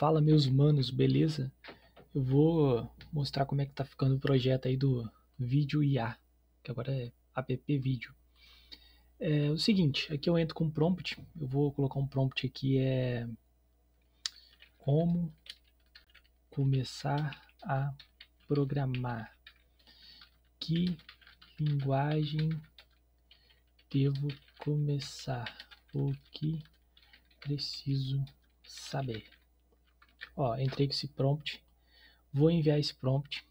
Fala meus manos, beleza? Eu vou mostrar como é que tá ficando o projeto aí do vídeo IA, que agora é app vídeo. É o seguinte, aqui eu entro com um prompt, eu vou colocar um prompt aqui é como começar a programar. Que linguagem devo começar? O que preciso saber? Ó, entrei com esse prompt, vou enviar esse prompt.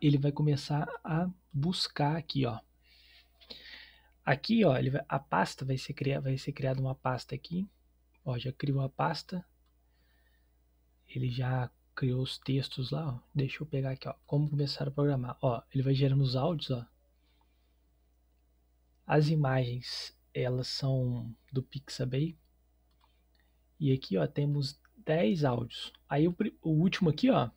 Ele vai começar a buscar aqui, ó. Aqui, ó, ele vai, a pasta vai ser criada, vai ser criada uma pasta aqui. Ó, já criou uma pasta. Ele já criou os textos lá, ó. Deixa eu pegar aqui, ó. Como começar a programar. Ó, ele vai gerando os áudios, ó. As imagens, elas são do Pixabay. E aqui, ó, temos 10 áudios. Aí o, o último aqui, ó,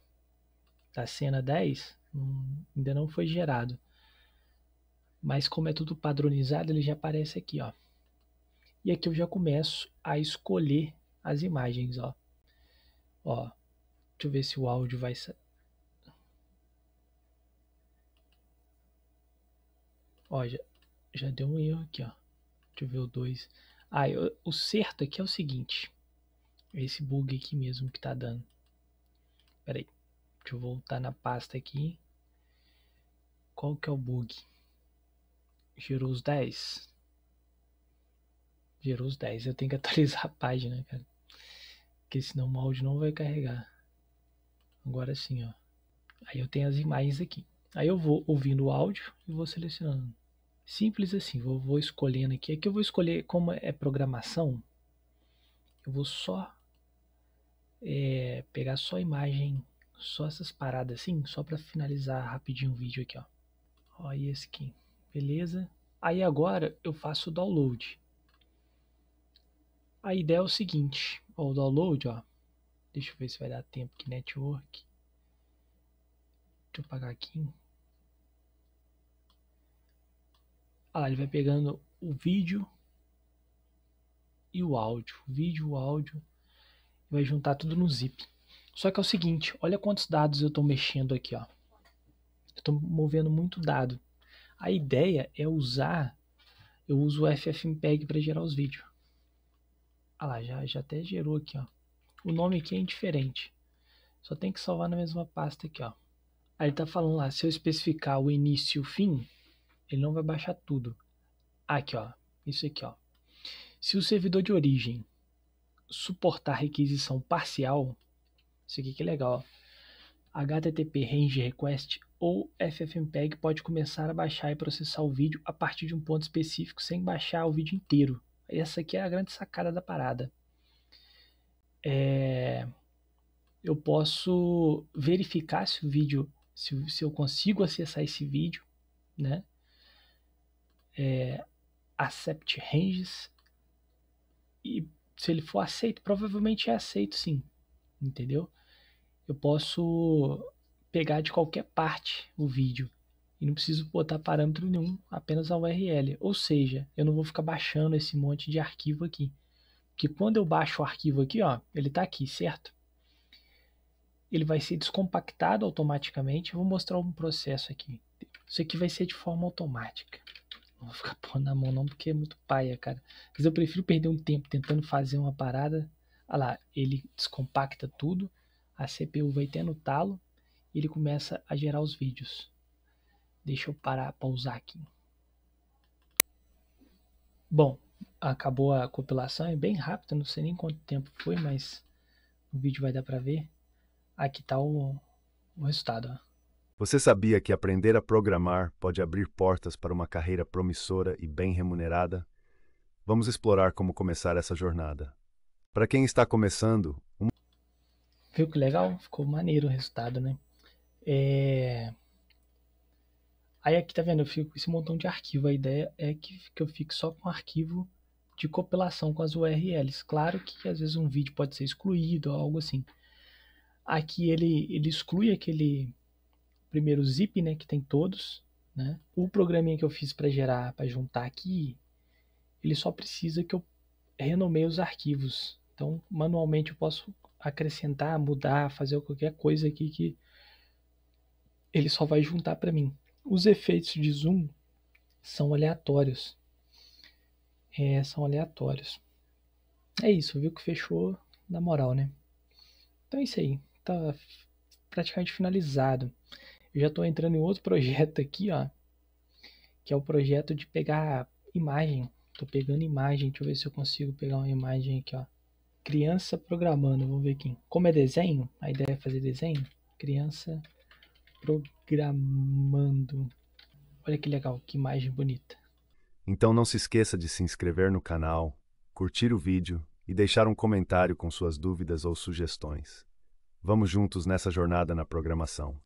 da cena 10, hum, ainda não foi gerado. Mas como é tudo padronizado, ele já aparece aqui, ó. E aqui eu já começo a escolher as imagens, ó. Ó, deixa eu ver se o áudio vai sair. Ó, já, já deu um erro aqui, ó. Deixa eu ver o 2. Ah, eu, o certo aqui é o seguinte. É esse bug aqui mesmo que tá dando. Pera aí. Deixa eu voltar na pasta aqui. Qual que é o bug? Gerou os 10. Gerou os 10. Eu tenho que atualizar a página, cara. Porque senão o áudio não vai carregar. Agora sim, ó. Aí eu tenho as imagens aqui. Aí eu vou ouvindo o áudio e vou selecionando. Simples assim, vou, vou escolhendo aqui. Aqui é eu vou escolher como é programação. Eu vou só é, pegar só imagem, só essas paradas assim, só para finalizar rapidinho o vídeo aqui, ó. Ó, e esse aqui, beleza? Aí agora eu faço o download. A ideia é o seguinte, ó, o download, ó. Deixa eu ver se vai dar tempo que network. Deixa eu apagar aqui. Ah, lá, ele vai pegando o vídeo e o áudio, o vídeo, o áudio vai juntar tudo no zip. Só que é o seguinte, olha quantos dados eu estou mexendo aqui, ó. Estou movendo muito dado. A ideia é usar, eu uso o FFmpeg para gerar os vídeos. Ah lá, já, já até gerou aqui, ó. O nome aqui é indiferente. Só tem que salvar na mesma pasta aqui, ó. Aí ele tá falando lá, se eu especificar o início e o fim, ele não vai baixar tudo. Aqui, ó. Isso aqui, ó. Se o servidor de origem suportar requisição parcial, isso aqui que é legal, ó. HTTP Range Request ou FFmpeg pode começar a baixar e processar o vídeo a partir de um ponto específico sem baixar o vídeo inteiro. Essa aqui é a grande sacada da parada. É... Eu posso verificar se o vídeo, se, se eu consigo acessar esse vídeo, né? É... Accept Ranges se ele for aceito, provavelmente é aceito sim, entendeu? Eu posso pegar de qualquer parte o vídeo e não preciso botar parâmetro nenhum, apenas a URL. Ou seja, eu não vou ficar baixando esse monte de arquivo aqui. Porque quando eu baixo o arquivo aqui, ó, ele está aqui, certo? Ele vai ser descompactado automaticamente. Eu vou mostrar um processo aqui. Isso aqui vai ser de forma automática. Não vou ficar pondo na mão não, porque é muito paia, cara. Mas eu prefiro perder um tempo tentando fazer uma parada. Olha lá, ele descompacta tudo, a CPU vai tendo no talo e ele começa a gerar os vídeos. Deixa eu parar, pausar aqui. Bom, acabou a compilação, é bem rápido, não sei nem quanto tempo foi, mas o vídeo vai dar pra ver. Aqui tá o, o resultado, ó. Você sabia que aprender a programar pode abrir portas para uma carreira promissora e bem remunerada? Vamos explorar como começar essa jornada. Para quem está começando, um... viu que legal? Ficou maneiro o resultado, né? É... Aí aqui tá vendo, eu fico com esse montão de arquivo. A ideia é que, que eu fique só com arquivo de compilação com as URLs. Claro que às vezes um vídeo pode ser excluído ou algo assim. Aqui ele, ele exclui aquele primeiro zip, né, que tem todos, né? O programinha que eu fiz para gerar, para juntar aqui, ele só precisa que eu renomeie os arquivos. Então, manualmente eu posso acrescentar, mudar, fazer qualquer coisa aqui que ele só vai juntar para mim. Os efeitos de zoom são aleatórios. É, são aleatórios. É isso, viu que fechou na moral, né? Então é isso aí. Tá praticamente finalizado. Eu já estou entrando em outro projeto aqui, ó, que é o projeto de pegar imagem. Estou pegando imagem, deixa eu ver se eu consigo pegar uma imagem aqui, ó. Criança programando, vamos ver aqui. Como é desenho, a ideia é fazer desenho. Criança programando. Olha que legal, que imagem bonita. Então não se esqueça de se inscrever no canal, curtir o vídeo e deixar um comentário com suas dúvidas ou sugestões. Vamos juntos nessa jornada na programação.